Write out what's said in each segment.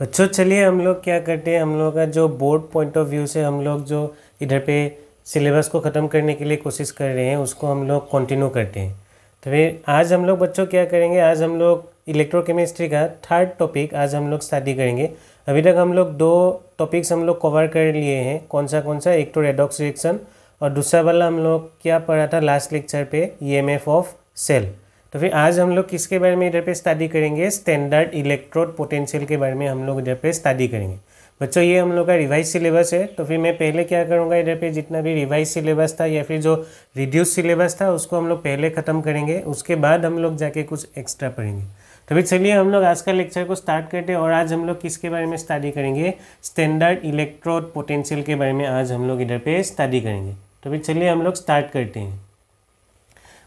बच्चों चलिए हम लोग क्या करते हैं हम लोग का जो बोर्ड पॉइंट ऑफ व्यू से हम लोग जो इधर पे सिलेबस को ख़त्म करने के लिए कोशिश कर रहे हैं उसको हम लोग कंटिन्यू करते हैं तो फिर आज हम लोग बच्चों क्या करेंगे आज हम लोग इलेक्ट्रोकेमिस्ट्री का थर्ड टॉपिक आज हम लोग स्टडी करेंगे अभी तक हम लोग दो टॉपिक्स हम लोग कवर कर लिए हैं कौन सा कौन सा एक तो रेडॉक्स रिएक्शन और दूसरा वाला हम लोग क्या पढ़ा था लास्ट लेक्चर पर ई ऑफ सेल तो फिर आज हम लोग किसके बारे में इधर पे स्टडी करेंगे स्टैंडर्ड इलेक्ट्रोड पोटेंशियल के बारे में हम लोग इधर पे स्टडी करेंगे बच्चों ये हम लोग का रिवाइज सिलेबस है तो फिर मैं पहले क्या करूँगा इधर पे जितना भी रिवाइज सिलेबस था या फिर जो रिड्यूस सिलेबस था उसको हम लोग पहले ख़त्म करेंगे उसके बाद हम लोग जाके कुछ एक्स्ट्रा पढ़ेंगे तो फिर चलिए हम लोग आज का लेक्चर को स्टार्ट करते हैं और आज हम लोग किसके बारे में स्टडी करेंगे स्टैंडर्ड इलेक्ट्रोड पोटेंशियल के बारे में आज हम लोग इधर पे स्टडी करेंगे तो फिर चलिए हम लोग स्टार्ट करते हैं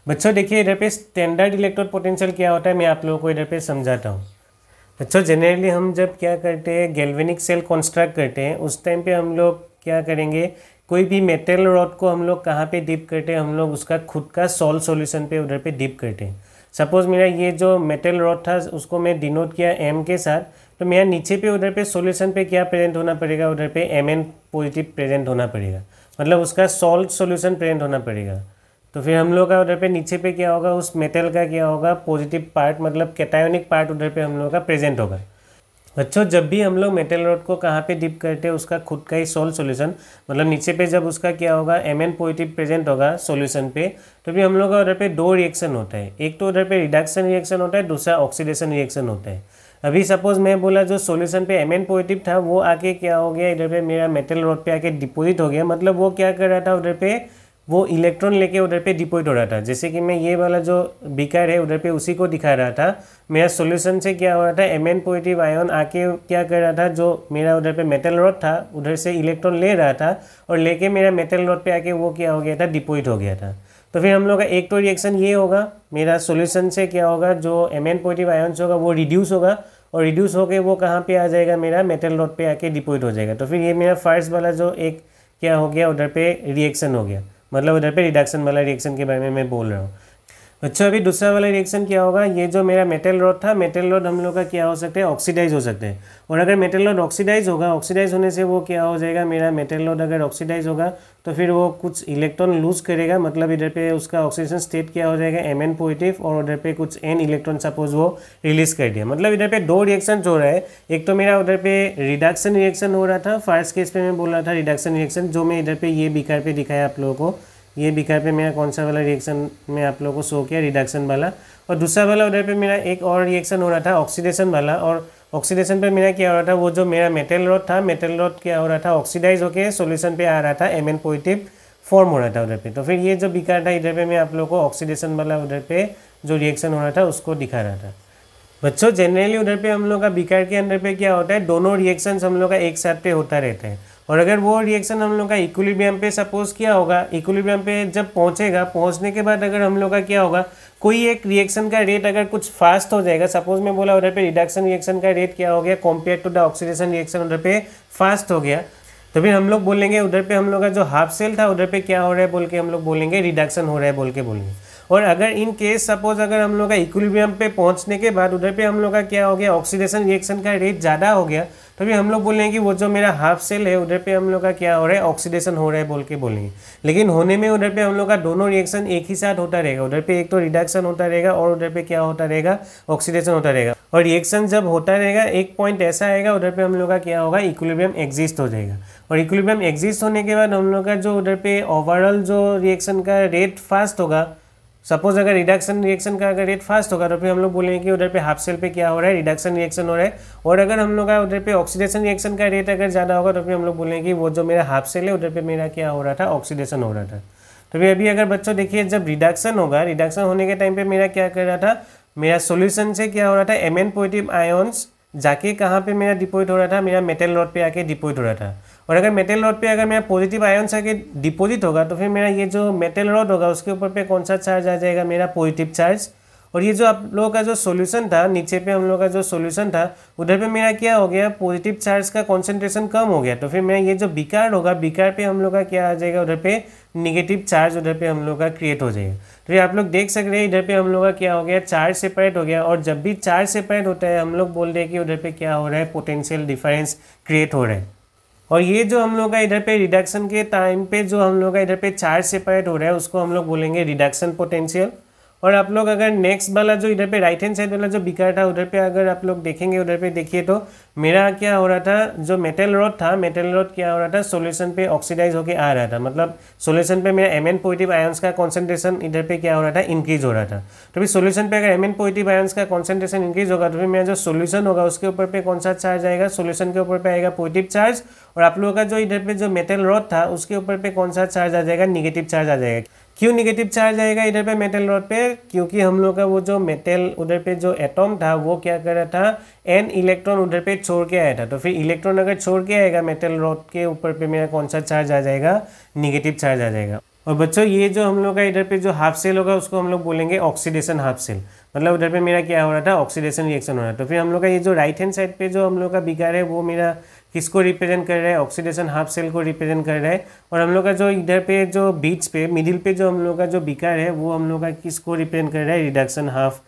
बच्चों देखिए इधर पे स्टैंडर्ड इलेक्ट्रोड पोटेंशियल क्या होता है मैं आप लोगों को इधर पे समझाता हूँ बच्चों जनरली हम जब क्या करते हैं गैल्वेनिक सेल कॉन्स्ट्रक्ट करते हैं उस टाइम पे हम लोग क्या करेंगे कोई भी मेटल रॉड को हम लोग कहाँ पे डिप करते हैं हम लोग उसका खुद का सॉल्व सोल्यूशन पे उधर पे डिप करते हैं सपोज़ मेरा ये जो मेटल रॉड था उसको मैं डिनोट किया एम के साथ तो मेरा नीचे पे उधर पे सोल्यूशन पे क्या प्रेजेंट होना पड़ेगा उधर पे एम एन पॉजिटिव प्रेजेंट होना पड़ेगा मतलब उसका सॉल्व सोल्यूशन प्रेजेंट होना पड़ेगा तो फिर हम लोग का उधर पे नीचे पे क्या होगा उस मेटल का क्या होगा पॉजिटिव पार्ट मतलब कैटायोनिक पार्ट उधर पे हम लोग का प्रेजेंट होगा बच्चों जब भी हम लोग मेटल रोड को कहाँ पे डिप करते हैं उसका खुद का ही सोल सॉल्यूशन मतलब नीचे पे जब उसका क्या होगा एम एन पॉजिटिव प्रेजेंट होगा सॉल्यूशन पे तो फिर हम लोग का उधर पे दो रिएक्शन होता है एक तो उधर पे रिडक्शन रिएक्शन होता है दूसरा ऑक्सीडेशन रिएक्शन होता है अभी सपोज मैं बोला जो सॉल्यूशन पे एम एन पॉजिटिव था वो आके क्या हो गया इधर पे मेरा मेटल रोड पे आके डिपोजिट हो गया मतलब वो क्या कर रहा था उधर पे वो इलेक्ट्रॉन लेके उधर पे डिपोइट हो रहा था जैसे कि मैं ये वाला जो बीकर है उधर पे उसी को दिखा रहा था मेरा सॉल्यूशन से क्या हो रहा था एम एन पॉजिटिव आयन आके क्या कर रहा था जो मेरा उधर पे मेटल रॉड था उधर से इलेक्ट्रॉन ले रहा था और लेके मेरा मेटल रॉड पे आके वो क्या हो गया था डिपोइट हो गया था तो फिर हम लोग का एक तो रिएक्शन ये होगा मेरा सोल्यूशन से क्या होगा जो एम एन पॉजिटिव आयन्स होगा वो रिड्यूस होगा और रिड्यूस होकर वो कहाँ पर आ जाएगा मेरा मेटल रॉड पर आके डिपोइट हो जाएगा तो फिर ये मेरा फर्स्ट वाला जो एक क्या हो गया उधर पर रिएक्शन हो गया मतलब उधर पे रिडक्शन वाला रिएक्शन के बारे में मैं बोल रहा हूँ अच्छा अभी दूसरा वाला रिएक्शन क्या होगा ये जो मेरा मेटल रॉड था मेटल रॉड हम लोग का क्या हो सकता है ऑक्सीडाइज हो सकता है और अगर मेटल रॉड ऑक्सीडाइज होगा ऑक्सीडाइज होने से वो क्या हो जाएगा मेरा मेटल रोड अगर ऑक्सीडाइज होगा तो फिर वो कुछ इलेक्ट्रॉन लूज करेगा मतलब इधर पे उसका ऑक्सीजन स्टेट क्या हो जाएगा एम एन पॉजिटिव और उधर पे कुछ एन इलेक्ट्रॉन सपोज वो रिलीज कर दिया मतलब इधर पे दो रिएक्शन हो रहा है एक तो मेरा उधर पे रिडक्शन रिएक्शन हो रहा था फर्स्ट केस पे मैं बोल रहा था रिडक्शन रिएक्शन जो मैं इधर पे ये बिखार पे दिखाया आप लोगों को ये बिकर पे मेरा कौन सा वाला रिएक्शन में आप लोगों को शो किया रिडक्शन वाला और दूसरा वाला उधर पे मेरा एक और रिएक्शन हो रहा था ऑक्सीडेशन वाला और ऑक्सीडेशन पे मेरा क्या हो रहा था वो जो मेरा मेटल रॉड था मेटल रॉड क्या हो रहा था ऑक्सीडाइज होकर सोल्यूशन पे आ रहा था एम एन पॉजिटिव फॉर्म हो रहा था उधर पे तो फिर ये जो बिकार था इधर पे मैं आप लोगों को ऑक्सीडेशन वाला उधर पे जो रिएक्शन हो रहा था उसको दिखा रहा था बच्चों जनरली उधर पे हम लोग का बिकार के अंदर पे क्या होता है दोनों रिएक्शन हम लोग का एक साथ पे होता रहता है और अगर वो रिएक्शन हम लोग का इक्विलिब्रियम पे सपोज किया होगा इक्विलिब्रियम पे जब पहुंचेगा पहुंचने के बाद अगर हम लोग का क्या होगा कोई एक रिएक्शन का रेट अगर कुछ फास्ट हो जाएगा सपोज मैं बोला उधर पे रिडक्शन रिएक्शन का रेट क्या हो गया compare to the oxidation reaction उधर पे फास्ट हो गया तो फिर हम लोग बोलेंगे उधर पे हम लोग का जो हाफ सेल था उधर पे क्या हो रहा है बोल के हम लोग बोलेंगे रिडक्शन हो रहा है बोल के बोलेंगे और अगर इन केस सपोज अगर हम लोग का इक्विलिब्रियम पे पहुंचने के बाद उधर पे हम लोग का क्या हो गया ऑक्सीडेशन रिएक्शन का रेट ज़्यादा हो गया तो भी हम लोग बोलेंगे कि वो जो मेरा हाफ सेल है उधर पे हम लोग का क्या हो रहा है ऑक्सीडेशन हो रहा है बोल के बोलेंगे लेकिन होने में उधर पे हम लोग का दोनों रिएक्शन एक ही साथ होता रहेगा उधर पे एक तो रिडक्शन होता रहेगा और उधर पे क्या होता रहेगा ऑक्सीडेशन होता रहेगा और रिएक्शन जब होता रहेगा एक पॉइंट ऐसा आएगा उधर पर हम लोग का क्या होगा इक्विलिब्रियम एग्जिस्ट हो जाएगा और इक्विलिब्रियम एग्जिस्ट होने के बाद हम लोग का जो उधर पे ओवरऑल जो रिएक्शन का रेट फास्ट होगा सपोज अगर रिडक्शन रिएक्शन का अगर रेट फास्ट होगा तो फिर हम लोग बोलेंगे कि उधर पे हाफ सेल पे क्या हो रहा है रिडक्शन रिएक्शन हो रहा है और अगर हम लोग का उधर पे ऑक्सीडेशन रिएक्शन का रेट अगर ज़्यादा होगा तो फिर हम लोग बोलेंगे कि वो जो मेरा हाफ सेल है उधर पे मेरा क्या हो रहा था ऑक्सीडेशन हो रहा था तो फिर अभी अगर बच्चों देखिए जब रिडक्शन होगा रिडक्शन होने के टाइम पर मेरा क्या कर रहा था मेरा सोल्यूशन से क्या हो रहा था एम एन पॉजिटिव आयोन्स जाके कहाँ पर मेरा डिपोइट हो रहा था मेरा मेटल रॉड पर आके डिपोइट हो रहा था और अगर मेटल रॉड पे अगर मेरा पॉजिटिव आयन सा डिपोजिट होगा तो फिर मेरा ये जो मेटल रॉड होगा उसके ऊपर पे कौन सा चार्ज आ जाएगा मेरा पॉजिटिव चार्ज और ये जो आप लोगों का जो सोल्यूशन था नीचे पे हम लोग का जो सोल्यूशन था उधर पे मेरा क्या हो गया पॉजिटिव चार्ज का कॉन्सेंट्रेशन कम हो गया तो फिर मेरा ये जो बिकार होगा बिकार पे हम लोग का क्या आ जाएगा उधर पे निगेटिव चार्ज उधर पे हम लोग का क्रिएट हो जाएगा तो ये आप लोग देख सक रहे हैं इधर पर हम लोग का क्या हो गया चार्ज सेपरेट हो गया और जब भी चार्ज सेपरेट होता है हम लोग बोल रहे हैं कि उधर पर क्या हो रहा है पोटेंशियल डिफरेंस क्रिएट हो रहा है और ये जो हम लोग का इधर पे रिडक्शन के टाइम पे जो हम लोग का इधर पे चार्ज सेपरेट हो रहा है उसको हम लोग बोलेंगे रिडक्शन पोटेंशियल और आप लोग अगर नेक्स्ट वाला जो इधर पे राइट हैंड साइड वाला जो बिकार था उधर पे अगर आप लोग देखेंगे उधर पे देखिए तो मेरा क्या हो रहा था जो मेटल रॉड था मेटल रॉड क्या हो रहा था सोल्यूशन पे ऑक्सीडाइज होकर आ रहा था मतलब सोल्यूशन पे मेरा एम एन पॉजिटिव आयन्स का कॉन्सेंट्रेशन इधर पे क्या हो रहा था इंक्रीज हो रहा था तो भी सोल्यूशन पे अगर एम एन पॉजिटिव आयन्स का कॉन्सेंट्रेशन इंक्रीज होगा तो फिर मेरा जो सोल्यूशन होगा उसके ऊपर पे कौन सा चार्ज आएगा सोल्यूशन के ऊपर पे आएगा पॉजिटिव चार्ज और आप लोगों का जो इधर पे जो मेटल रॉड था उसके ऊपर पे कौन सा चार्ज आ जाएगा निगेटिव चार्ज आ जाएगा क्यों निगेटिव चार्ज आएगा इधर पे मेटल रॉड पे क्योंकि हम लोग का वो जो मेटल उधर पे जो एटम था वो क्या कर रहा था एन इलेक्ट्रॉन उधर पे छोड़ के आया था तो फिर इलेक्ट्रॉन अगर छोड़ के आएगा मेटल रॉड के ऊपर पे मेरा कौन सा चार्ज आ जाएगा निगेटिव चार्ज आ जाएगा और बच्चों ये जो हम लोग का इधर पे जो हाफ सेल होगा उसको हम लोग बोलेंगे ऑक्सीडेशन हाफ सेल मतलब उधर पे मेरा क्या हो रहा था ऑक्सीडेशन रिएक्शन हो रहा था तो फिर हम लोग का ये जो राइट हैंड साइड पे जो हम लोग का बिगाड़ है वो मेरा किसको रिप्रेजेंट कर रहा है ऑक्सीडेशन हाफ सेल को रिप्रेजेंट कर रहा है और हम लोग का जो इधर पे जो बीच पे मिडिल पे जो हम लोग का जो बिकार है वो हम लोग का किसको रिप्रेजेंट कर रहा है रिडक्शन हाफ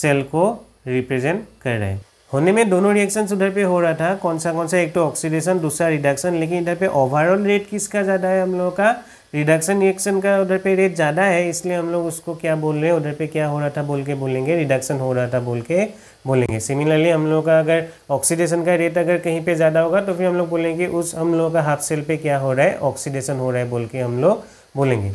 सेल को रिप्रेजेंट कर रहा है होने में दोनों रिएक्शन उधर पे हो रहा था कौन सा कौन सा एक तो ऑक्सीडेशन दूसरा रिडक्शन लेकिन इधर पे ओवरऑल रेट किसका ज़्यादा है हम लोगों का रिडक्शन रिएक्शन का उधर पे रेट ज़्यादा है इसलिए हम लोग उसको क्या बोल रहे हैं उधर पे क्या हो रहा था बोल के बोलेंगे रिडक्शन हो रहा था बोल के बोलेंगे सिमिलरली हम लोग का अगर ऑक्सीडेशन का रेट अगर कहीं पे ज़्यादा होगा तो फिर हम लोग बोलेंगे उस हम लोग का हाफ सेल पे क्या हो रहा है ऑक्सीडेशन हो रहा है बोल के हम लोग बोलेंगे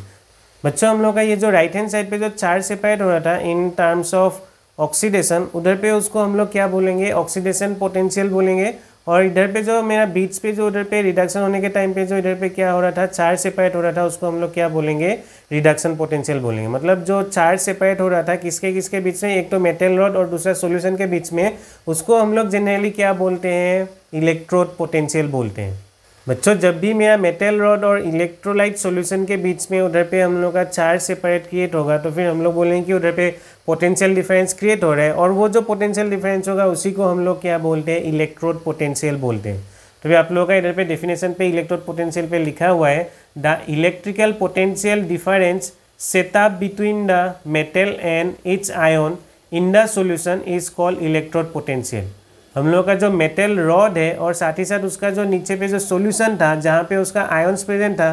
बच्चों हम लोग का ये जो राइट हैंड साइड पर जो चार्ज सेपरेट हो रहा था इन टर्म्स ऑफ ऑक्सीडेशन उधर पर उसको हम लोग क्या बोलेंगे ऑक्सीडेशन पोटेंशियल बोलेंगे और इधर पे जो मेरा बीट्स पे जो उधर पे रिडक्शन होने के टाइम पे जो इधर पे क्या हो रहा था चार्ज सेपरेट हो रहा था उसको हम लोग क्या बोलेंगे रिडक्शन पोटेंशियल बोलेंगे मतलब जो चार्ज सेपरेट हो रहा था किसके किसके बीच में एक तो मेटल रॉड और दूसरा सोल्यूशन के बीच में उसको हम लोग जनरली क्या बोलते हैं इलेक्ट्रोड पोटेंशियल बोलते हैं बच्चों जब भी मेरा मेटल रॉड और इलेक्ट्रोलाइट सॉल्यूशन के बीच में उधर पे हम लोग का चार्ज सेपरेट क्रिएट होगा तो फिर हम लोग बोलेंगे कि उधर पे पोटेंशियल डिफरेंस क्रिएट हो रहा है और वो जो पोटेंशियल डिफरेंस होगा उसी को हम लोग क्या बोलते हैं इलेक्ट्रोड पोटेंशियल बोलते हैं तो भी आप लोगों का इधर पे डेफिनेशन पे इलेक्ट्रोड पोटेंशियल पे लिखा हुआ है the electrical potential difference setup between the metal and its ion in the solution is called electrode potential हम लोगों का जो मेटल रॉड है और साथ ही साथ उसका जो नीचे पे जो सॉल्यूशन था जहाँ पे उसका आयन्स प्रेजेंट था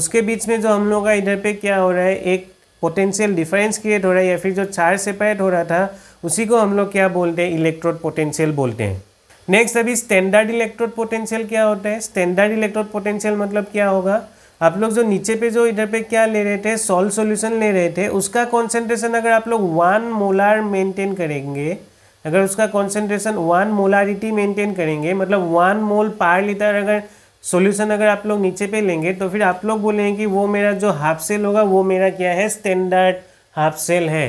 उसके बीच में जो हम लोग का इधर पे क्या हो रहा है एक पोटेंशियल डिफरेंस क्रिएट हो रहा है या फिर जो चार्ज सेपरेट हो रहा था उसी को हम लोग क्या बोलते हैं इलेक्ट्रोड पोटेंशियल बोलते हैं नेक्स्ट अभी स्टैंडर्ड इलेक्ट्रोड पोटेंशियल क्या होता है स्टैंडर्ड इलेक्ट्रोड पोटेंशियल मतलब क्या होगा आप लोग जो नीचे पे जो इधर पे क्या ले रहे थे सॉल्व सॉल्यूशन ले रहे थे उसका कॉन्सेंट्रेशन अगर आप लोग वन मोलार मेंटेन करेंगे अगर उसका कॉन्सेंट्रेशन वन मोलारिटी मेंटेन करेंगे मतलब वन मोल पार लीटर अगर सॉल्यूशन अगर आप लोग नीचे पे लेंगे तो फिर आप लोग बोलेंगे कि वो मेरा जो हाफ सेल होगा वो मेरा क्या है स्टैंडर्ड हाफ सेल है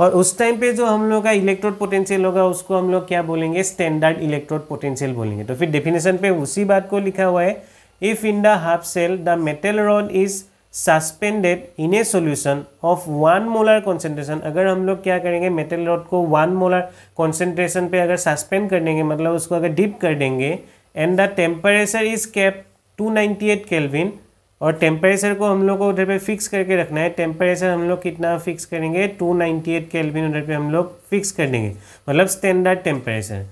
और उस टाइम पे जो हम लोग का इलेक्ट्रोड पोटेंशियल होगा उसको हम लोग क्या बोलेंगे स्टैंडर्ड इलेक्ट्रोड पोटेंशियल बोलेंगे तो फिर डेफिनेशन पे उसी बात को लिखा हुआ है if in the half cell the metal rod is suspended in a solution of one molar concentration अगर हम लोग क्या करेंगे मेटल रॉड को वन मोलर कॉन्सेंट्रेशन पे अगर सस्पेंड कर देंगे मतलब उसको अगर डिप कर देंगे and the temperature is kept 298 kelvin और टेम्परेचर को हम लोग को उधर पे फिक्स करके रखना है टेम्परेचर हम लोग कितना फिक्स करेंगे 298 केल्विन उधर पे हम लोग फिक्स कर देंगे मतलब standard temperature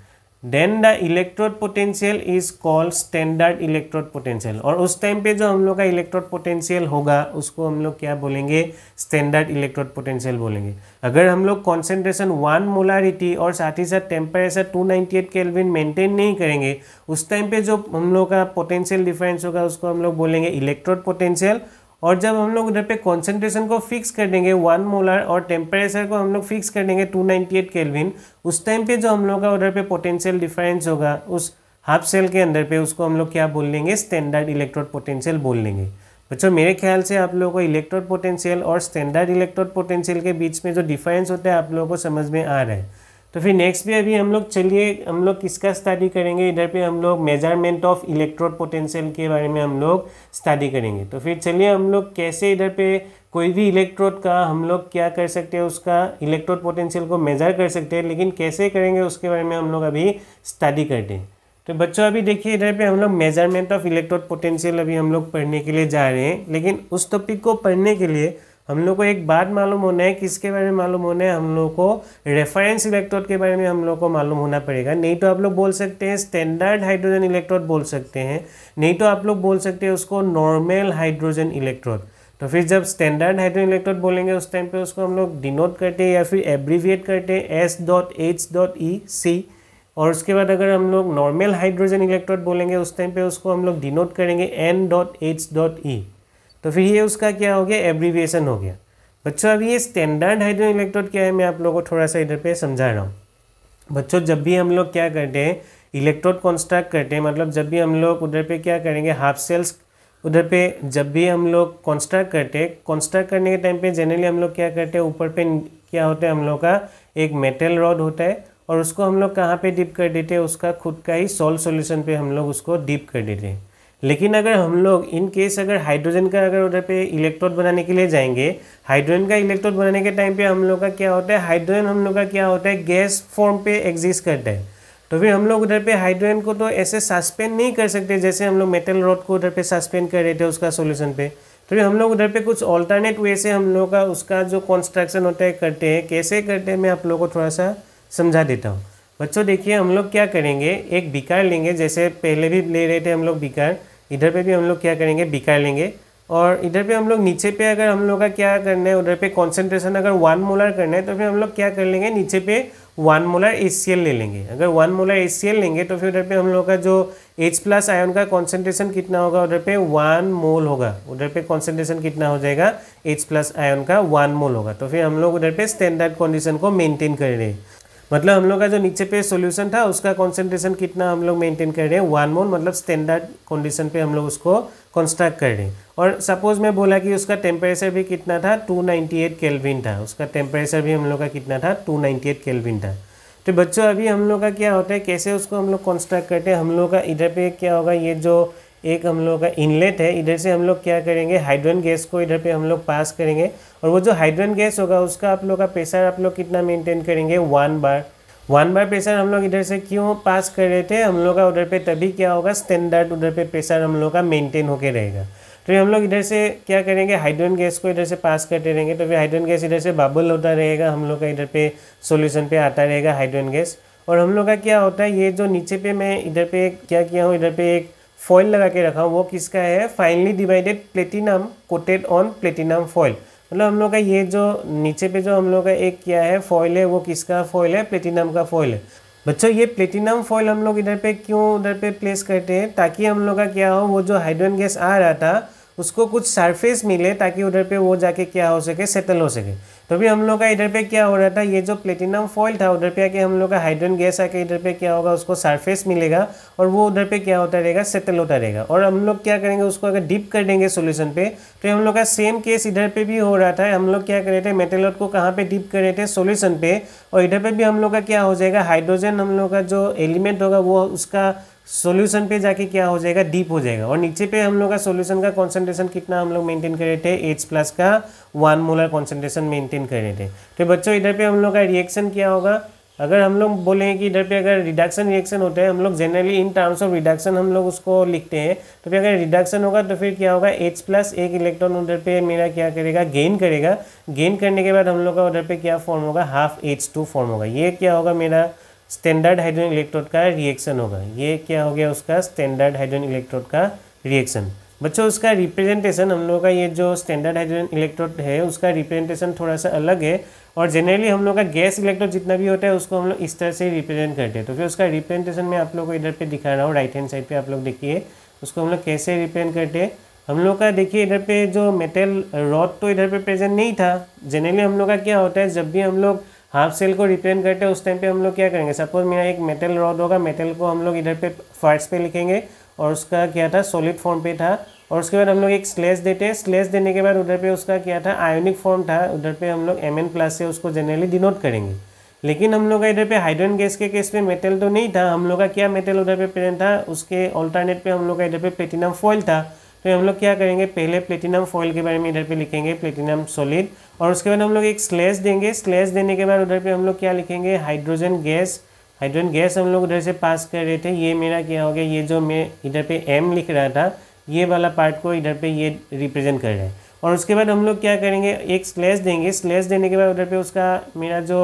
then the electrode potential is called standard electrode potential और उस टाइम पे जो हम लोग का इलेक्ट्रोड पोटेंशियल होगा उसको हम लोग क्या बोलेंगे स्टैंडर्ड इलेक्ट्रोड पोटेंशियल बोलेंगे अगर हम लोग कॉन्सेंट्रेशन वन मोलारिटी और साथ ही साथ temperature two ninety eight kelvin maintain नहीं करेंगे उस टाइम पे जो हम लोग का पोटेंशियल डिफरेंस होगा उसको हम लोग बोलेंगे इलेक्ट्रोड पोटेंशियल और जब हम लोग उधर पे कॉन्सेंट्रेशन को फिक्स कर देंगे वन मोलर और टेम्परेचर को हम लोग फिक्स कर देंगे टू नाइन्टी एट केलविन उस टाइम पे जो हम लोग का उधर पे पोटेंशियल डिफरेंस होगा उस हाफ सेल के अंदर पे उसको हम लोग क्या बोल लेंगे स्टैंडर्ड इलेक्ट्रोड पोटेंशियल बोल लेंगे बच्चों मेरे ख्याल से आप लोगों को इलेक्ट्रोड पोटेंशियल और स्टैंडर्ड इलेक्ट्रोड पोटेंशियल के बीच में जो डिफरेंस होता है आप लोगों को समझ में आ रहा है तो फिर नेक्स्ट पे अभी हम लोग चलिए हम लोग किसका स्टडी करेंगे इधर पे हम लोग मेजरमेंट ऑफ इलेक्ट्रोड पोटेंशियल के बारे में हम लोग स्टडी करेंगे तो फिर चलिए हम लोग कैसे इधर पे कोई भी इलेक्ट्रोड का हम लोग क्या कर सकते हैं उसका इलेक्ट्रोड पोटेंशियल को मेजर कर सकते हैं लेकिन कैसे करेंगे उसके बारे में हम लोग अभी स्टडी करते हैं तो बच्चों अभी देखिए इधर पे हम लोग मेजरमेंट ऑफ इलेक्ट्रोड पोटेंशियल अभी हम लोग पढ़ने के लिए जा रहे हैं लेकिन उस टॉपिक को पढ़ने के लिए हम लोग को एक बात मालूम होना है किसके बारे में मालूम होना है हम लोग को रेफरेंस इलेक्ट्रोड के बारे में हम लोग को मालूम होना पड़ेगा नहीं तो आप लोग बोल सकते हैं स्टैंडर्ड हाइड्रोजन इलेक्ट्रोड बोल सकते हैं नहीं तो आप लोग बोल सकते हैं उसको नॉर्मल हाइड्रोजन इलेक्ट्रोड तो फिर जब स्टैंडर्ड हाइड्रोजन इलेक्ट्रोड बोलेंगे उस टाइम पर उसको हम लोग डिनोट करते हैं या फिर एब्रीविएट करते हैं S dot H dot E C और उसके बाद अगर हम लोग नॉर्मल हाइड्रोजन इलेक्ट्रोड बोलेंगे उस टाइम पर उसको हम लोग डिनोट करेंगे N dot H dot E तो फिर ये उसका क्या हो गया एब्रीविएशन हो गया बच्चों अभी ये स्टैंडर्ड हाइड्रोजन इलेक्ट्रोड क्या है मैं आप लोगों को थोड़ा सा इधर पे समझा रहा हूँ बच्चों जब भी हम लोग क्या करते हैं इलेक्ट्रोड कॉन्स्ट्रक्ट करते हैं मतलब जब भी हम लोग उधर पे क्या करेंगे हाफ सेल्स उधर पे जब भी हम लोग कॉन्स्ट्रक्ट करते हैं कॉन्स्ट्रक्ट करने के टाइम पे जनरली हम लोग क्या करते हैं ऊपर पे क्या होता है हम लोग का एक मेटल रॉड होता है और उसको हम लोग कहाँ पे डिप कर देते हैं उसका खुद का ही सॉल्व सोल्यूशन पे हम लोग उसको डिप कर देते हैं लेकिन अगर हम लोग इन केस अगर हाइड्रोजन का अगर उधर पे इलेक्ट्रोड बनाने के लिए जाएंगे हाइड्रोजन का इलेक्ट्रोड बनाने के टाइम पे हम लोग का क्या होता है हाइड्रोजन हम लोग का क्या होता है गैस फॉर्म पे एग्जिस्ट करता है तो फिर हम लोग उधर पे हाइड्रोजन को तो ऐसे सस्पेंड नहीं कर सकते जैसे हम लोग मेटल रोड को उधर पर सस्पेंड कर रहे थे उसका सोल्यूशन पे तो फिर हम लोग उधर पर कुछ ऑल्टरनेट वे से हम लोग का उसका जो कॉन्स्ट्रक्शन होता है करते हैं कैसे करते हैं मैं आप लोग को थोड़ा सा समझा देता हूँ बच्चों देखिए हम लोग क्या करेंगे एक बिकार लेंगे जैसे पहले भी ले रहे थे हम लोग बिकार इधर पे भी हम लोग क्या करेंगे बिका लेंगे और इधर पे हम लोग नीचे पे अगर हम लोग का क्या करना है उधर पे कॉन्सेंट्रेशन अगर वन मोलर करना है तो फिर हम लोग क्या कर लेंगे नीचे पे वन मोलर एल ले लेंगे अगर वन मोलर एल लेंगे तो फिर उधर पे हम लोग का जो एच प्लस आयन का कॉन्सेंट्रेशन कितना होगा उधर पे वन मोल होगा उधर पे कॉन्सेंट्रेशन कितना हो जाएगा एच प्लस आयन का वन मोल होगा तो फिर हम लोग उधर पे स्टैंडर्ड कंडीशन को मेंटेन कर रहे हैं मतलब हम लोग का जो नीचे पे सॉल्यूशन था उसका कॉन्सेंट्रेशन कितना हम लोग मेंटेन कर रहे हैं वन मोल मतलब स्टैंडर्ड कंडीशन पे हम लोग उसको कंस्ट्रक्ट कर रहे हैं और सपोज मैं बोला कि उसका टेम्परेचर भी कितना था 298 केल्विन था उसका टेम्परेचर भी हम लोग का कितना था 298 केल्विन था तो बच्चों अभी हम लोग का क्या होता है कैसे उसको हम लोग कॉन्स्ट्रक्ट करते हैं हम लोग का इधर पे क्या होगा ये जो एक हम लोग का इनलेट है इधर से हम लोग क्या करेंगे हाइड्रोजन गैस को इधर पे हम लोग पास करेंगे और वो जो हाइड्रोजन गैस होगा उसका आप लोग का प्रेशर आप लोग कितना मेंटेन करेंगे one bar one bar pressure हम लोग इधर से क्यों पास कर रहे थे हम लोग का उधर पे तभी क्या होगा स्टैंडर्ड उधर पे प्रेशर हम लोग का मेंटेन होकर रहेगा तो हम लोग इधर से क्या करेंगे हाइड्रोजन गैस को इधर से पास करते रहेंगे तो फिर हाइड्रोजन गैस इधर से बबल होता रहेगा हम लोग का इधर पे सोल्यूशन पर आता रहेगा हाइड्रोजन गैस और हम लोग का क्या होता है ये जो नीचे पे मैं इधर पे क्या किया हूँ इधर पे एक फॉइल लगा के रखा वो किसका है finally divided platinum coated on platinum foil मतलब हम लोग का ये जो नीचे पे जो हम लोग का एक क्या है फॉइल है वो किसका फॉइल है प्लेटिनम का फॉइल है बच्चों ये प्लेटिनम फॉइल हम लोग इधर पे क्यों उधर पे प्लेस करते हैं ताकि हम लोग का क्या हो वो जो हाइड्रोजन गैस आ रहा था उसको कुछ सरफेस मिले ताकि उधर पे वो जाके क्या हो सके सेटल हो सके तो भी हम लोग का इधर पे क्या हो रहा था ये जो प्लेटिनम फॉइल था उधर पे आके हम लोग का हाइड्रोजन गैस आके इधर पे क्या होगा उसको सरफेस मिलेगा और वो उधर पे क्या होता रहेगा सेटल होता रहेगा और हम लोग क्या करेंगे उसको अगर डिप कर देंगे सोल्यूशन पे तो हम लोग का सेम केस इधर पे भी हो रहा था हम लोग क्या कर रहे थे मेटेलोट को कहाँ पे डिप कर रहे थे सोल्यूशन पे और इधर पे भी हम लोग का क्या हो जाएगा हाइड्रोजन हम लोग का जो एलिमेंट होगा वो उसका सोल्यूशन पे जाके क्या हो जाएगा डीप हो जाएगा और नीचे पे हम लोग का सोल्यूशन का कॉन्सेंट्रेशन कितना हम लोग मेंटेन कर रहे थे एच प्लस का वन मोलर कॉन्सेंट्रेशन मेंटेन कर रहे थे तो बच्चों इधर पे हम लोग का रिएक्शन क्या होगा अगर हम लोग बोले कि इधर पे अगर रिडक्शन रिएक्शन होता है हम लोग generally in terms of reduction हम लोग उसको लिखते हैं तो फिर अगर रिडक्शन होगा तो फिर क्या होगा एच प्लस एक इलेक्ट्रॉन उधर पे मेरा क्या करेगा गेन करेगा गेन करने के बाद हम लोग का उधर पे क्या फॉर्म होगा हाफ एच टू फॉर्म होगा ये क्या होगा मेरा स्टैंडर्ड हाइड्रोजन इलेक्ट्रोड का रिएक्शन होगा ये क्या हो गया उसका स्टैंडर्ड हाइड्रोजन इलेक्ट्रोड का रिएक्शन बच्चों उसका रिप्रेजेंटेशन हम लोग का ये जो स्टैंडर्ड हाइड्रोजन इलेक्ट्रोड है उसका रिप्रेजेंटेशन थोड़ा सा अलग है और जनरली हम लोग का गैस इलेक्ट्रोड जितना भी होता है उसको हम लोग इस तरह से रिप्रेजेंट करते हैं तो फिर उसका रिप्रेजेंटेशन मैं आप लोग को इधर पर दिखा रहा हूँ राइट हैंड साइड पर आप लोग देखिए उसको हम लोग कैसे रिप्रेजेंट करते हैं हम लोग का देखिए इधर पे जो मेटल रॉड तो इधर पे प्रेजेंट नहीं था जनरली हम लोग का क्या होता है जब भी हम लोग हाफ सेल को रिप्रेजेंट करते हैं उस टाइम पे हम लोग क्या करेंगे सपोज मेरा एक मेटल रॉड होगा मेटल को हम लोग इधर पे फर्स्ट पे लिखेंगे और उसका क्या था सॉलिड फॉर्म पे था और उसके बाद हम लोग एक स्लेस देते हैं स्लेस देने के बाद उधर पे उसका क्या था आयोनिक फॉर्म था उधर पे हम लोग एम एन प्लस से उसको जनरली डिनोट करेंगे लेकिन हम लोग का इधर पे हाइड्रोजन गैस के केस में मेटल तो नहीं था हम लोग का क्या मेटल उधर पे प्रेजेंट था उसके ऑल्टरनेट पे हम लोग का इधर पे प्लेटिनम फॉइल था तो हम लोग क्या करेंगे पहले प्लेटिनम फॉइल के बारे में इधर पे लिखेंगे प्लेटिनम सॉलिड और उसके बाद हम लोग एक स्लैश देंगे स्लेस देने के बाद उधर पे हम लोग क्या लिखेंगे हाइड्रोजन गैस हाइड्रोजन गैस हम लोग उधर से पास कर रहे थे ये मेरा क्या हो गया ये जो मैं इधर पे एम लिख रहा था ये वाला पार्ट को इधर पे ये रिप्रेजेंट कर रहा है और उसके बाद हम लोग क्या करेंगे एक स्लेस देंगे स्लेस देने के बाद उधर पे उसका मेरा जो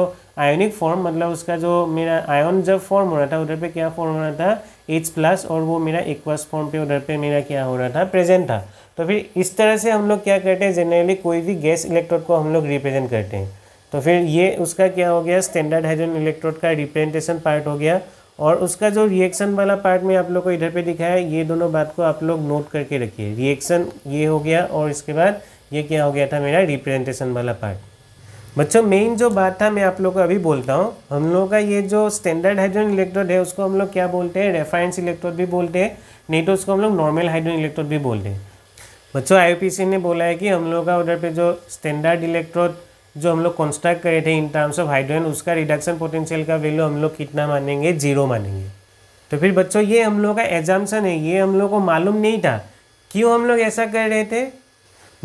आयोनिक फॉर्म मतलब उसका जो मेरा आयन जब फॉर्म हो रहा था उधर पे क्या फॉर्म हो रहा था एच प्लस और वो मेरा एक्वस फॉर्म पे उधर पे मेरा क्या हो रहा था प्रेजेंट था तो फिर इस तरह से हम लोग क्या करते हैं जनरली कोई भी गैस इलेक्ट्रोड को हम लोग रिप्रेजेंट करते हैं तो फिर ये उसका क्या हो गया स्टैंडर्ड हाइड्रोजन इलेक्ट्रोड का रिप्रेजेंटेशन पार्ट हो गया और उसका जो रिएक्शन वाला पार्ट में आप लोग को इधर पे दिखाया ये दोनों बात को आप लोग नोट करके रखिए रिएक्शन ये हो गया और इसके बाद ये क्या हो गया था मेरा रिप्रेजेंटेशन वाला पार्ट बच्चों मेन जो बात था मैं आप लोग को अभी बोलता हूँ हम लोग का ये जो स्टैंडर्ड हाइड्रोजन इलेक्ट्रोड है उसको हम लोग क्या बोलते हैं रेफाइंस इलेक्ट्रोड भी बोलते हैं नहीं तो उसको हम लोग नॉर्मल हाइड्रोजन इलेक्ट्रोड भी बोलते हैं बच्चों आई ने बोला है कि हम लोग का उधर पे जो स्टैंडर्ड इलेक्ट्रोड जो हम लोग कंस्ट्रक्ट करे थे इन टर्म्स ऑफ हाइड्रोजन उसका रिडक्शन पोटेंशियल का वैल्यू हम लोग कितना मानेंगे जीरो मानेंगे तो फिर बच्चों ये हम लोग का एग्जाम्सन है ये हम लोग को मालूम नहीं था क्यों हम लोग ऐसा कर रहे थे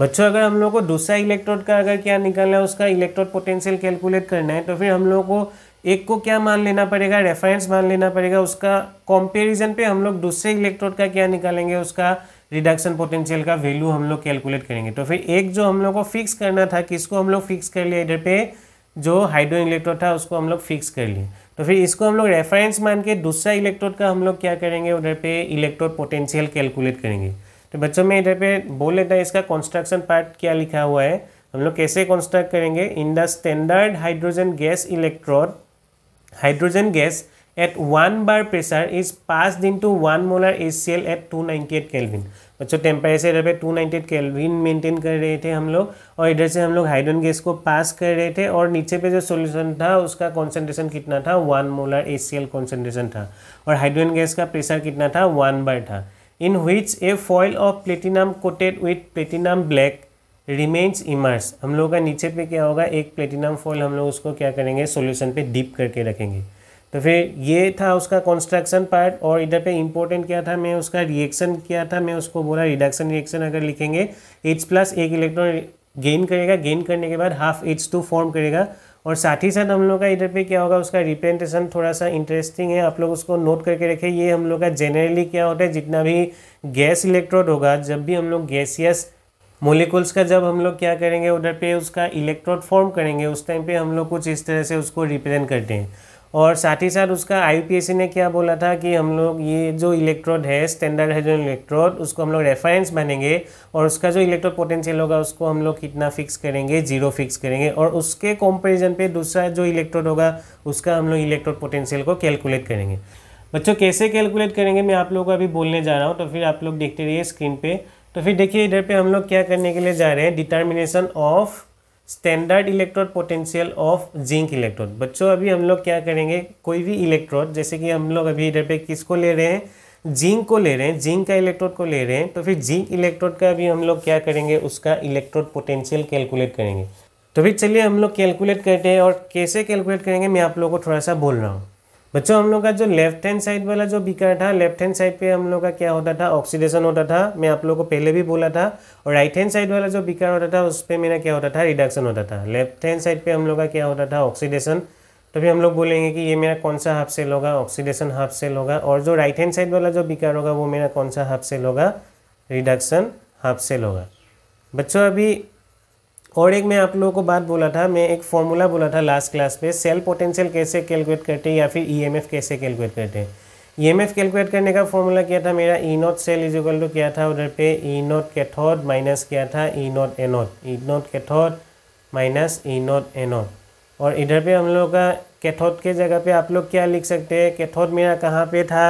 बच्चों अगर हम लोग को दूसरा इलेक्ट्रोड का अगर क्या निकालना है उसका इलेक्ट्रोड पोटेंशियल कैलकुलेट करना है तो फिर हम लोग को एक को क्या मान लेना पड़ेगा रेफरेंस मान लेना पड़ेगा उसका कंपैरिजन पे हम लोग दूसरे इलेक्ट्रोड का क्या निकालेंगे उसका रिडक्शन पोटेंशियल का वैल्यू हम लोग कैलकुलेट करेंगे तो फिर एक जो हम लोग को फिक्स करना था किसको हम लोग फिक्स कर लिया इधर पे जो हाइड्रो इलेक्ट्रोड था उसको हम लोग फिक्स कर लिए तो फिर इसको हम लोग रेफरेंस मान के दूसरा इलेक्ट्रोड का हम लोग क्या करेंगे उधर पे इलेक्ट्रोड पोटेंशियल कैलकुलेट करेंगे तो बच्चों में इधर पे बोल लेता है इसका कंस्ट्रक्शन पार्ट क्या लिखा हुआ है हम लोग कैसे कंस्ट्रक्ट करेंगे in the standard hydrogen gas electrode hydrogen gas at one bar is पाँच दिन to one molar A C L at two ninety eight kelvin बच्चों टेम्परेचर पे एट कैलविन मेंटेन कर रहे थे हम लोग और इधर से हम लोग हाइड्रोजन गैस को पास कर रहे थे और नीचे पे जो सोल्यूशन था उसका कॉन्सेंट्रेशन कितना था वन मोलर एल कॉन्सेंट्रेशन था और हाइड्रोजन गैस का प्रेशर कितना था वन बार था in which a foil of platinum coated with platinum black remains immerse हम लोग का नीचे पे क्या होगा एक प्लेटिनम फॉइल हम लोग उसको क्या करेंगे सोल्यूशन पे डीप करके रखेंगे तो फिर ये था उसका कंस्ट्रक्शन पार्ट और इधर पे इम्पोर्टेंट क्या था मैं उसका रिएक्शन किया था मैं उसको बोला रिडक्शन रिएक्शन अगर लिखेंगे एच प्लस एक इलेक्ट्रॉन गेन करेगा गेन करने के बाद हाफ एच टू फॉर्म करेगा और साथ ही साथ हम लोग का इधर पे क्या होगा उसका रिप्रेजेंटेशन थोड़ा सा इंटरेस्टिंग है आप लोग उसको नोट करके रखें ये हम लोग का जनरली क्या होता है जितना भी गैस इलेक्ट्रोड होगा जब भी हम लोग गैसियस मोलिकुल्स का जब हम लोग क्या करेंगे उधर पे उसका इलेक्ट्रोड फॉर्म करेंगे उस टाइम पे हम लोग कुछ इस तरह से उसको रिप्रेजेंट करते हैं और साथ ही साथ उसका आई ने क्या बोला था कि हम लोग ये जो इलेक्ट्रोड है स्टैंडर्ड है जो इलेक्ट्रोड उसको हम लोग रेफरेंस मानेंगे और उसका जो इलेक्ट्रोड पोटेंशियल होगा उसको हम लोग कितना फिक्स करेंगे जीरो फिक्स करेंगे और उसके कंपैरिजन पे दूसरा जो इलेक्ट्रोड होगा उसका हम लोग इलेक्ट्रोड पोटेंशियल को कैलकुलेट करेंगे बच्चों कैसे कैलकुलेट करेंगे मैं आप लोगों को अभी बोलने जा रहा हूँ तो फिर आप लोग देखते रहिए स्क्रीन पर तो फिर देखिए इधर पर हम लोग क्या करने के लिए जा रहे हैं determination of standard electrode potential of zinc electrode बच्चों अभी हम लोग क्या करेंगे कोई भी इलेक्ट्रोड जैसे कि हम लोग अभी इधर पे किसको ले रहे हैं जिंक को ले रहे हैं जिंक का इलेक्ट्रोड को ले रहे हैं तो फिर जिंक इलेक्ट्रोड का अभी हम लोग क्या करेंगे उसका इलेक्ट्रोड पोटेंशियल कैलकुलेट करेंगे तो फिर चलिए हम लोग कैलकुलेट करते हैं और कैसे कैलकुलेट करेंगे मैं आप लोगों को थोड़ा सा बोल रहा हूँ बच्चों हम लोग का जो लेफ्ट हैंड साइड वाला जो बीकर था लेफ्ट हैंड साइड पे हम लोग का क्या होता था ऑक्सीडेशन होता था मैं आप लोगों को पहले भी बोला था और राइट हैंड साइड वाला जो बीकर होता था उस पर मेरा क्या होता था रिडक्शन होता था लेफ्ट हैंड साइड पे हम लोग का क्या होता था ऑक्सीडेशन तो फिर हम लोग बोलेंगे कि ये मेरा कौन सा हाफ सेल होगा ऑक्सीडेशन हाफ सेल होगा और जो राइट हैंड साइड वाला जो बीकर होगा वो मेरा कौन सा हाफ सेल होगा रिडक्शन हाफ सेल होगा बच्चों अभी और एक मैं आप लोगों को बात बोला था मैं एक फॉर्मूला बोला था लास्ट क्लास पे सेल पोटेंशियल कैसे कैलकुलेट करते हैं या फिर एफ e कैसे कैलकुलेट करते हैं ई एफ कैलकुलेट करने का फॉर्मूला क्या था मेरा E naught cell is equal to क्या था उधर पे ई नॉट कैथोड माइनस क्या था E naught anode E naught cathode minus E naught anode और इधर पे हम लोग का कैथोड के जगह पे आप लोग क्या लिख सकते हैं कैथोड मेरा कहाँ पे था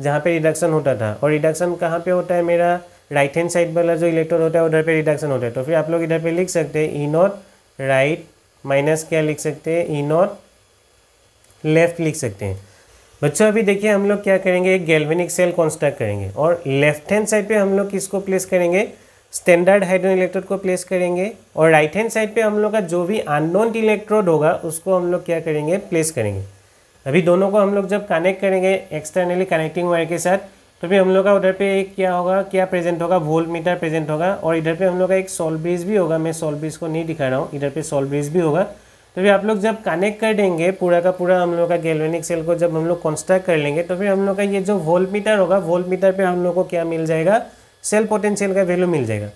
जहाँ पे रिडक्शन होता था और रिडक्शन कहाँ पे होता है मेरा राइट हैंड साइड वाला जो इलेक्ट्रॉन होता है उधर पे रिडक्शन होता है तो फिर आप लोग इधर पे लिख सकते हैं ई नॉट राइट माइनस क्या लिख सकते हैं ई नॉट लेफ्ट लिख सकते हैं बच्चों अभी देखिए हम लोग क्या करेंगे एक गैल्वेनिक सेल कॉन्स्ट्रक्ट करेंगे और लेफ्ट हैंड साइड पे हम लोग किसको प्लेस करेंगे स्टैंडर्ड हाइड्रोजन इलेक्ट्रोड को प्लेस करेंगे और राइट हैंड साइड पे हम लोग का जो भी अननोन इलेक्ट्रोड होगा उसको हम लोग क्या करेंगे प्लेस करेंगे अभी दोनों को हम लोग जब कनेक्ट करेंगे एक्सटर्नली कनेक्टिंग वायर के साथ तो फिर हम लोग का उधर पे एक क्या होगा क्या प्रेजेंट होगा वोल्ट मीटर प्रेजेंट होगा और इधर पे हम लोग का एक सॉल्व ब्रिज भी होगा मैं सॉल्व ब्रिज को नहीं दिखा रहा हूँ इधर पे सॉल्व ब्रिज भी होगा तो फिर आप लोग जब कनेक्ट कर देंगे पूरा का पूरा हम लोग का गैल्वेनिक सेल को जब हम लोग कंस्ट्रक्ट कर लेंगे तो फिर हम लोग का ये जो वोल्ट मीटर होगा वोल्ट मीटर पर हम लोग को क्या मिल जाएगा सेल पोटेंशियल का वैल्यू मिल जाएगा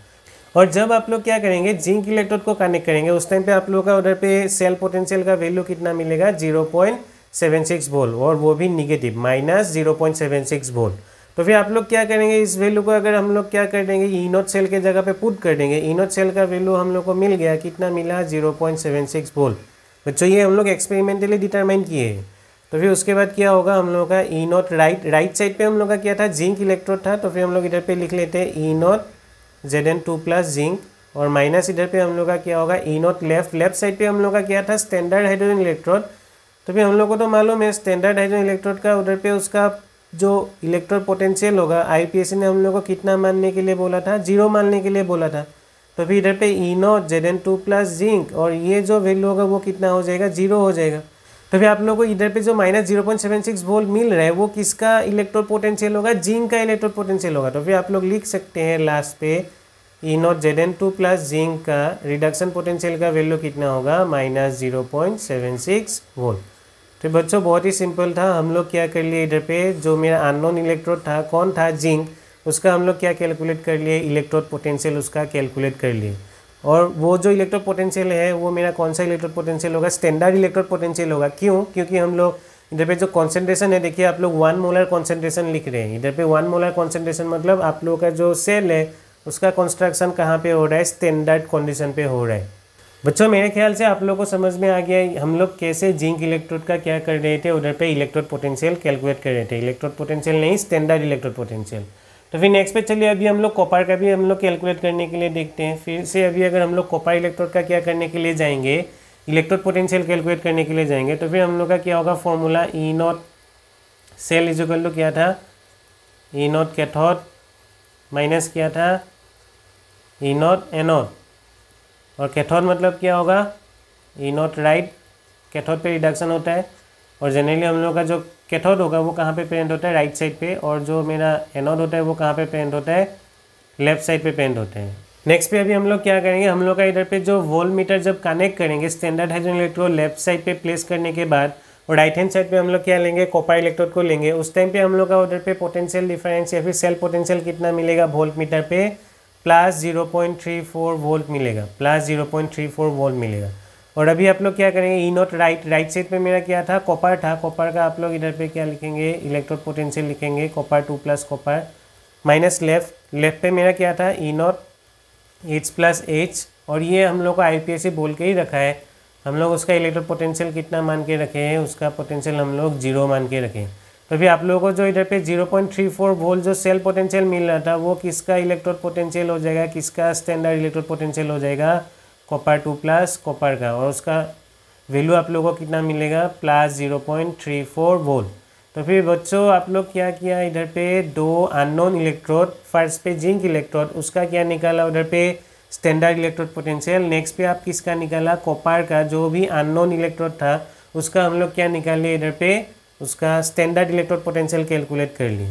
और जब आप लोग क्या करेंगे जिंक इलेक्ट्रोड को कनेक्ट करेंगे उस टाइम पर आप लोग का उधर पर सेल पोटेंशियल का वैल्यू कितना मिलेगा zero point seven six volt और वो भी negative minus zero point seven six volt तो फिर आप लोग क्या करेंगे इस वैल्यू को अगर हम लोग क्या कर देंगे ई नोट सेल के जगह पे पुट कर देंगे ई नोट सेल का वैल्यू हम लोग को मिल गया कितना मिला zero point seven six volt बच्चों ये हम लोग एक्सपेरिमेंटली डिटरमाइन किए हैं तो फिर उसके बाद क्या होगा हम लोग का E naught right right side पर हम लोग का क्या था जिंक इलेक्ट्रोड था तो फिर हम लोग इधर पर लिख लेते हैं E naught Z N two plus zinc और माइनस इधर पे हम लोग का क्या होगा E naught left left side पे हम लोग का क्या था स्टैंडर्ड हाइड्रोजन इलेक्ट्रोड तो फिर हम लोग को तो मालूम है स्टैंडर्ड हाइड्रोजन इलेक्ट्रोड का उधर पे उसका जो इलेक्ट्रोल पोटेंशियल होगा आई ने हम लोग को कितना मानने के लिए बोला था जीरो मानने के लिए बोला था तो फिर इधर पे E naught Z N two plus zinc और ये जो वैल्यू होगा वो कितना हो जाएगा जीरो हो जाएगा तो फिर आप लोग को इधर पे जो minus zero point seven six volt मिल रहा है वो किसका इलेक्ट्रोल पोटेंशियल होगा जिंक का इलेक्ट्रोल पोटेंशियल होगा तो फिर आप लोग लिख सकते हैं लास्ट पे E naught Z N two plus zinc का रिडक्शन पोटेंशियल का वैल्यू कितना होगा minus zero point seven six volt तो बच्चों बहुत ही सिंपल था हम लोग क्या कर लिए इधर पे जो मेरा अननोन इलेक्ट्रोड था कौन था जिंक उसका हम लोग क्या कैलकुलेट कर लिए इलेक्ट्रोड पोटेंशियल उसका कैलकुलेट कर लिए और वो जो इलेक्ट्रोड पोटेंशियल है वो मेरा कौन सा इलेक्ट्रोड पोटेंशियल होगा स्टैंडर्ड इलेक्ट्रोड पोटेंशियल होगा क्यों क्योंकि हम लोग इधर पे जो कॉन्सेंट्रेशन है देखिए आप लोग वन मोलर कॉन्सेंट्रेशन लिख रहे हैं इधर पे वन मोलर कॉन्सेंट्रेशन मतलब आप लोगों का जो सेल है उसका कंस्ट्रक्शन कहाँ पे हो रहा है स्टैंडर्ड कंडीशन पे हो रहा है बच्चों मेरे ख्याल से आप लोगों को समझ में आ गया हम लोग कैसे जिंक इलेक्ट्रोड का क्या कर रहे थे उधर पे इलेक्ट्रोड पोटेंशियल कैलकुलेट कर रहे थे इलेक्ट्रोड पोटेंशियल नहीं स्टैंडर्ड इलेक्ट्रोड पोटेंशियल तो फिर नेक्स्ट पे चलिए अभी हम लोग कॉपर का भी हम लोग कैलकुलेट करने के लिए देखते हैं फिर से अभी अगर हम लोग कॉपर इलेक्ट्रोड का क्या करने के लिए जाएंगे इलेक्ट्रोड पोटेंशियल कैलकुलेट करने के लिए जाएंगे तो फिर हम लोग का क्या होगा formula E naught cell is equal to क्या था ई नॉट कैथोड माइनस क्या था ई नॉट एनोड और कैथोड मतलब क्या होगा ई नॉट राइट कैथोड पे रिडक्शन होता है और जनरली हम लोग का जो कैथोड होगा वो कहाँ पे पेंट होता है राइट साइड पे और जो मेरा एनोड होता है वो कहाँ पे पेंट होता है लेफ्ट साइड पे पेंट होता है नेक्स्ट पे अभी हम लोग क्या करेंगे हम लोग का इधर पे जो वोल मीटर जब कनेक्ट करेंगे standard hydrogen electrode left side पे प्लेस करने के बाद और राइट हैंड साइड पे हम लोग क्या लेंगे कॉपर इलेक्ट्रोड को लेंगे उस टाइम पे हम लोग का उधर पे पोटेंशियल डिफरेंस या फिर सेल पोटेंशियल कितना मिलेगा वोल्ट मीटर पे plus zero point three four volt मिलेगा plus zero point three four volt मिलेगा और अभी आप लोग क्या करेंगे E naught right right side पे मेरा क्या था कॉपर था कॉपर का आप लोग इधर पे क्या लिखेंगे इलेक्ट्रोड पोटेंशियल लिखेंगे copper two plus copper minus left left पे मेरा क्या था E naught H plus H और ये हम लोग को आई पी बोल के ही रखा है हम लोग उसका इलेक्ट्रोड पोटेंशियल कितना मान के रखे हैं उसका पोटेंशियल हम लोग जीरो मान के रखें तो फिर आप लोगों को जो इधर पे 0.34 वोल्ट जो सेल पोटेंशियल मिल रहा था वो किसका इलेक्ट्रोड पोटेंशियल हो जाएगा किसका स्टैंडर्ड इलेक्ट्रोड पोटेंशियल हो जाएगा कॉपर टू प्लस कॉपर का और उसका वैल्यू आप लोगों को कितना मिलेगा plus zero point three four volt तो फिर बच्चों आप लोग क्या किया इधर पे दो अननोन इलेक्ट्रोड फर्स्ट पे जिंक इलेक्ट्रोड उसका क्या निकाला उधर पे स्टैंडर्ड इलेक्ट्रोड पोटेंशियल नेक्स्ट पे आप किसका निकाला कॉपर का जो भी अननोन इलेक्ट्रोड था उसका हम लोग क्या लिया इधर पे उसका स्टैंडर्ड इलेक्ट्रोड पोटेंशियल कैलकुलेट कर लिए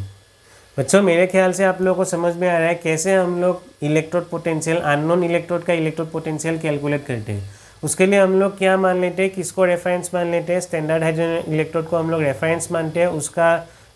बच्चों मेरे ख्याल से आप लोगों को समझ में आ रहा है कैसे हम लोग इलेक्ट्रोड पोटेंशियल अननोन इलेक्ट्रोड का इलेक्ट्रोड पोटेंशियल कैलकुलेट करते हैं उसके लिए हम लोग क्या मान लेते हैं किसको रेफरेंस मान लेते हैं स्टैंडर्ड हाइड्रोजन इलेक्ट्रोड को हम लोग रेफरेंस मानते हैं उसका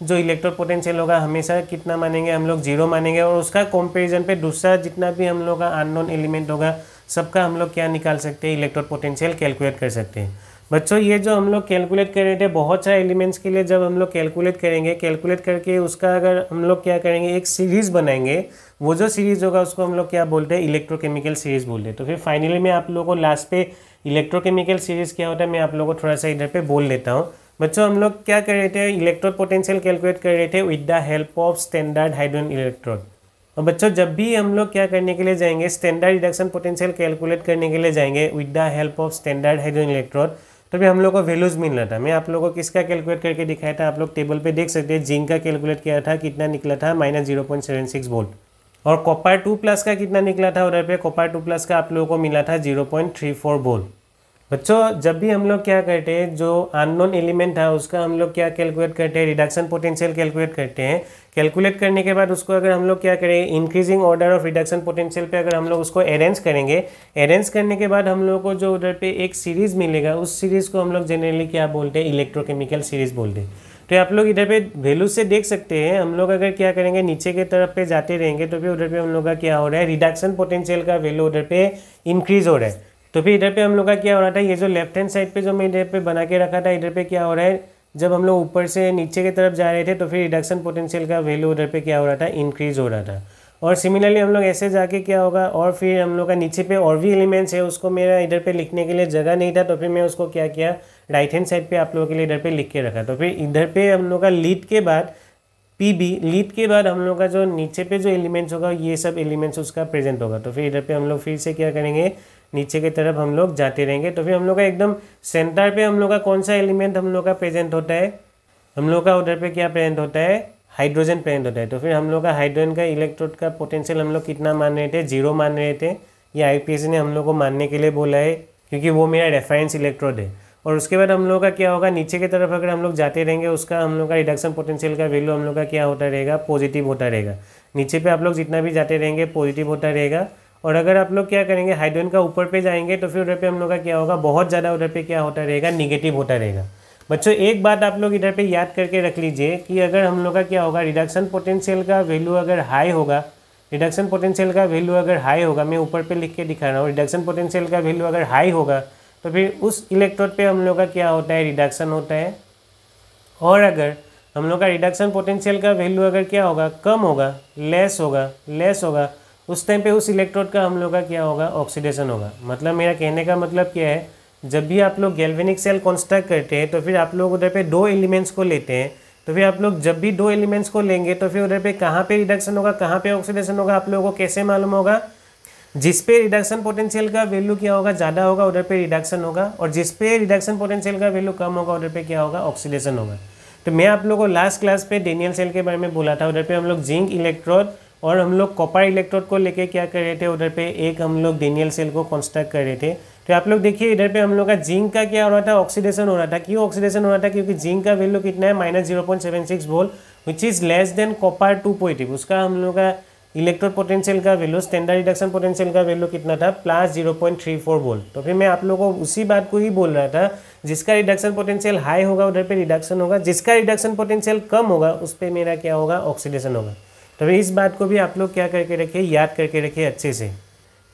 जो इलेक्ट्रोड पोटेंशियल होगा हमेशा कितना मानेंगे हम लोग जीरो मानेंगे और उसका कंपेरिजन पे दूसरा जितना भी हम लोग का अननोन एलिमेंट होगा सबका हम लोग क्या निकाल सकते हैं इलेक्ट्रोड पोटेंशियल कैलकुलेट कर सकते हैं बच्चों ये जो हम लोग कैलकुलेट कर रहे थे बहुत सारे एलिमेंट्स के लिए जब हम लोग कैलकुलेट करेंगे कैलकुलेट करके उसका अगर हम लोग क्या करेंगे एक सीरीज़ बनाएंगे वो जो सीरीज़ होगा उसको हम लोग क्या बोलते हैं इलेक्ट्रोकेमिकल सीरीज़ बोलते हैं तो फिर फाइनली मैं आप लोगों को लास्ट पे इलेक्ट्रोकेमिकल सीरीज़ क्या होता है मैं आप लोगों को थोड़ा सा इधर पे बोल देता हूँ बच्चों हम लोग क्या कर रहे थे इलेक्ट्रोड पोटेंशियल कैलकुलेट कर रहे थे with the help of standard hydrogen electrode और बच्चों जब भी हम लोग क्या करने के लिए जाएंगे स्टैंडर्ड रिडक्शन पोटेंशियल कैलकुलेट करने के लिए जाएंगे with the help of standard hydrogen electrode तो भी हम लोग को वैल्यूज़ मिल रहा था मैं आप लोगों को किसका कैलकुलेट करके दिखाया था आप लोग टेबल पे देख सकते हैं जिंक का कैलकुलेट किया था कितना निकला था minus zero point seven six volt और कॉपर टू प्लस का कितना निकला था उधर पे कॉपर टू प्लस का आप लोगों को मिला था zero point three four volt बच्चों जब भी हम लोग क्या करते हैं जो अननोन एलिमेंट है उसका हम लोग क्या कैलकुलेट करते हैं रिडक्शन पोटेंशियल कैलकुलेट करते हैं कैलकुलेट करने के बाद उसको अगर हम लोग क्या करें increasing order of reduction potential पे अगर हम लोग उसको अरेंज करेंगे अरेंज करने के बाद हम लोग को जो उधर पे एक सीरीज़ मिलेगा उस सीरीज़ को हम लोग जनरली क्या बोलते हैं इलेक्ट्रोकेमिकल सीरीज़ बोलते हैं तो आप लोग इधर पे वैल्यू से देख सकते हैं हम लोग अगर क्या करेंगे नीचे के तरफ पे जाते रहेंगे तो भी उधर पे हम लोग का क्या हो रहा है रिडक्शन पोटेंशियल का वैल्यू उधर पे इंक्रीज हो रहा है तो फिर इधर पे हम लोग का क्या हो रहा था ये जो लेफ्ट हैंड साइड पे जो मैं इधर पे बना के रखा था इधर पे क्या हो रहा है जब हम लोग ऊपर से नीचे की तरफ जा रहे थे तो फिर रिडक्शन पोटेंशियल का वैल्यू उधर पे क्या हो रहा था इंक्रीज हो रहा था और सिमिलरली हम लोग ऐसे जाके क्या होगा और फिर हम लोग का नीचे पे और भी एलिमेंट्स है उसको मेरा इधर पे लिखने के लिए जगह नहीं था तो फिर मैं उसको क्या किया राइट हैंड साइड पे आप लोगों के लिए इधर पे लिख के रखा तो फिर इधर पे हम लोग का लीड के बाद पी बी लीड के बाद हम लोग का जो नीचे पे जो एलिमेंट्स होगा ये सब एलिमेंट्स उसका प्रेजेंट होगा तो फिर इधर पे हम लोग फिर से क्या करेंगे नीचे की तरफ हम लोग जाते रहेंगे तो फिर हम लोग का एकदम सेंटर पे हम लोग का कौन सा एलिमेंट हम लोग का प्रेजेंट होता है हम लोग का उधर पे क्या प्रेजेंट होता है हाइड्रोजन प्रेजेंट होता है तो फिर हम लोग का हाइड्रोजन का इलेक्ट्रोड का पोटेंशियल हम लोग कितना मान रहे थे जीरो मान रहे थे ये आई ने हम लोग को मानने के लिए बोला है क्योंकि वो मेरा रेफरेंस इलेक्ट्रोड है और उसके बाद हम लोग का क्या होगा नीचे की तरफ अगर हम लोग जाते रहेंगे उसका हम लोग का रिडक्शन पोटेंशियल का वैल्यू हम लोग का क्या होता रहेगा पॉजिटिव होता रहेगा नीचे पे आप लोग जितना भी जाते रहेंगे पॉजिटिव होता रहेगा और अगर आप लोग क्या करेंगे हाइड्रोजन का ऊपर पे जाएंगे तो फिर उधर पे हम लोग का क्या होगा बहुत ज़्यादा उधर पे क्या होता रहेगा निगेटिव होता रहेगा बच्चों एक बात आप लोग इधर पे याद करके रख लीजिए कि अगर हम लोग का क्या होगा रिडक्शन पोटेंशियल का वैल्यू अगर हाई होगा रिडक्शन पोटेंशियल का वैल्यू अगर हाई होगा मैं ऊपर पर लिख के दिखा रहा हूँ रिडक्शन पोटेंशियल का वैल्यू अगर हाई होगा तो फिर उस इलेक्ट्रोड पर हम लोग का क्या होता है रिडक्शन होता है और अगर हम लोग का रिडक्शन पोटेंशियल का वैल्यू अगर क्या होगा कम होगा लेस होगा लेस होगा उस टाइम पे उस इलेक्ट्रोड का हम लोग का क्या होगा ऑक्सीडेशन होगा मतलब मेरा कहने का मतलब क्या है जब भी आप लोग गैल्वेनिक सेल कॉन्स्ट्रक्ट करते हैं तो फिर आप लोग उधर पे दो एलिमेंट्स को लेते हैं तो फिर आप लोग जब भी दो एलिमेंट्स को लेंगे तो फिर उधर पे कहाँ पे रिडक्शन होगा कहाँ पे ऑक्सीडेशन होगा आप लोगों को कैसे मालूम होगा जिस पे रिडक्शन पोटेंशियल का वैल्यू क्या होगा ज़्यादा होगा उधर पे रिडक्शन होगा और जिस पे रिडक्शन पोटेंशियल का वैल्यू कम होगा उधर पे क्या होगा ऑक्सीडेशन होगा तो मैं आप लोगों को लास्ट क्लास पे डेनियल सेल के बारे में बोला था उधर पे हम लोग जिंक इलेक्ट्रोड और हम लोग कॉपर इलेक्ट्रोड को लेके क्या कर रहे थे उधर पे एक हम लोग डेनियल सेल को कंस्ट्रक्ट कर रहे थे तो आप लोग देखिए इधर पे हम लोग का जिंक का क्या हो रहा था ऑक्सीडेशन हो रहा था क्यों ऑक्सीडेशन हो रहा था क्योंकि जिंक का वैल्यू कितना है minus zero point seven six volt which is less than copper two positive उसका हम लोग का इलेक्ट्रोड पोटेंशियल का वैल्यू स्टैंडर्ड रिडक्शन पोटेंशियल का वैल्यू कितना था plus zero point three four बोल तो फिर मैं आप लोगों को उसी बात को ही बोल रहा था जिसका रिडक्शन पोटेंशियल हाई होगा उधर पे रिडक्शन होगा जिसका रिडक्शन पोटेंशियल कम होगा उस पर मेरा क्या होगा ऑक्सीडेशन होगा तो इस बात को भी आप लोग क्या करके रखिए याद करके रखिए अच्छे से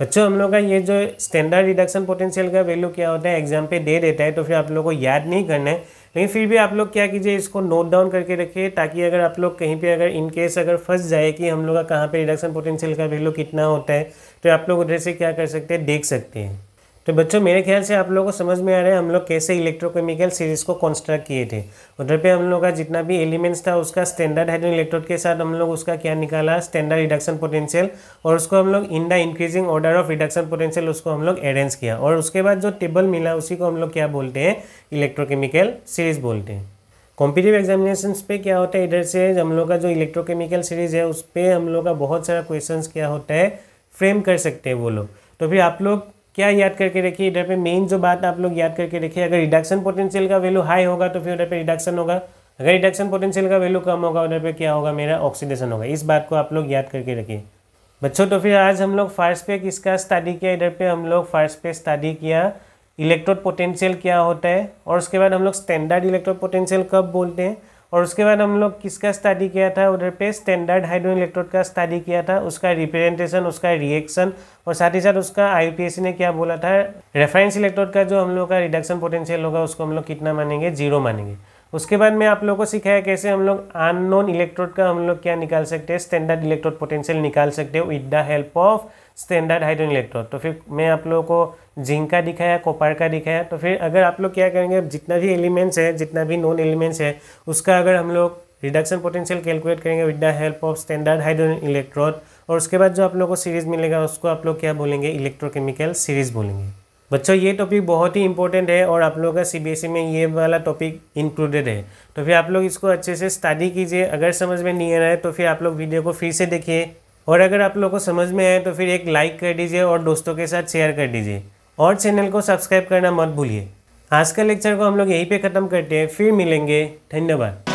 बच्चों हम लोग का ये जो स्टैंडर्ड रिडक्शन पोटेंशियल का वैल्यू क्या होता है एग्जाम पे दे देता है तो फिर आप लोग को याद नहीं करना है लेकिन फिर भी आप लोग क्या कीजिए इसको नोट डाउन करके रखिए ताकि अगर आप लोग कहीं पे अगर इन केस अगर फंस जाए कि हम लोग का कहाँ पे रिडक्शन पोटेंशियल का वैल्यू कितना होता है तो आप लोग उधर से क्या कर सकते हैं देख सकते हैं तो बच्चों मेरे ख्याल से आप लोगों को समझ में आ रहा है हम लोग कैसे इलेक्ट्रोकेमिकल सीरीज को कंस्ट्रक्ट किए थे उधर पे हम लोग का जितना भी एलिमेंट्स था उसका स्टैंडर्ड हाइड्रोजन इलेक्ट्रोड के साथ हम लोग उसका क्या निकाला स्टैंडर्ड रिडक्शन पोटेंशियल और उसको हम लोग in the increasing order of reduction potential उसको हम लोग अरेंज किया और उसके बाद जो टेबल मिला उसी को हम लोग क्या बोलते हैं इलेक्ट्रोकेमिकल सीरीज बोलते हैं कॉम्पिटिटिव एग्जामिनेशन पे क्या होता है इधर से हम लोग का जो इलेक्ट्रोकेमिकल सीरीज है उस पर हम लोग का बहुत सारा क्वेश्चन क्या होता है फ्रेम कर सकते हैं वो लोग तो फिर आप लोग क्या याद करके रखिए इधर पे मेन जो बात आप लोग याद करके रखिए अगर रिडक्शन पोटेंशियल का वैल्यू हाई होगा तो फिर उधर पे रिडक्शन होगा अगर रिडक्शन पोटेंशियल का वैल्यू कम होगा उधर पे क्या होगा मेरा ऑक्सीडेशन होगा इस बात को आप लोग याद करके रखिए बच्चों तो फिर आज हम लोग फर्स्ट पे किसका स्टडी किया इधर पर हम लोग फर्स्ट पे स्टडी किया इलेक्ट्रोड पोटेंशियल क्या होता है और उसके बाद हम लोग स्टैंडर्ड इलेक्ट्रोड पोटेंशियल कब बोलते हैं और उसके बाद हम लोग किसका स्टडी किया था उधर पे स्टैंडर्ड हाइड्रोजन इलेक्ट्रोड का स्टडी किया था उसका रिप्रेजेंटेशन उसका रिएक्शन और साथ ही साथ उसका आईपीएससी ने क्या बोला था रेफरेंस इलेक्ट्रोड का जो हम लोग का रिडक्शन पोटेंशियल होगा उसको हम लोग कितना मानेंगे जीरो मानेंगे उसके बाद में आप लोगों को सिखाया कैसे हम लोग अननोन इलेक्ट्रोड का हम लोग क्या निकाल सकते हैं स्टैंडर्ड इलेक्ट्रोड पोटेंशियल निकाल सकते हैं with the help of standard hydrogen electrode तो फिर मैं आप लोगों को जिंक का दिखाया कॉपर का दिखाया तो फिर अगर आप लोग क्या करेंगे जितना भी एलिमेंट्स है जितना भी नॉन एलिमेंट्स है उसका अगर हम लोग रिडक्शन पोटेंशियल कैलकुलेट करेंगे with the help of standard hydrogen electrode और उसके बाद जो आप लोग को सीरीज मिलेगा उसको आप लोग क्या बोलेंगे इलेक्ट्रोकेमिकल सीरीज बोलेंगे बच्चों ये टॉपिक बहुत ही इंपॉर्टेंट है और आप लोगों का सीबीएसई e में ये वाला टॉपिक इंक्लूडेड है तो फिर आप लोग इसको अच्छे से स्टडी कीजिए अगर समझ में नहीं आ रहा है तो फिर आप लोग वीडियो को फिर से देखिए और अगर आप लोगों को समझ में आए तो फिर एक लाइक कर दीजिए और दोस्तों के साथ शेयर कर दीजिए और चैनल को सब्सक्राइब करना मत भूलिए आज का लेक्चर को हम लोग यहीं पे ख़त्म करते हैं फिर मिलेंगे धन्यवाद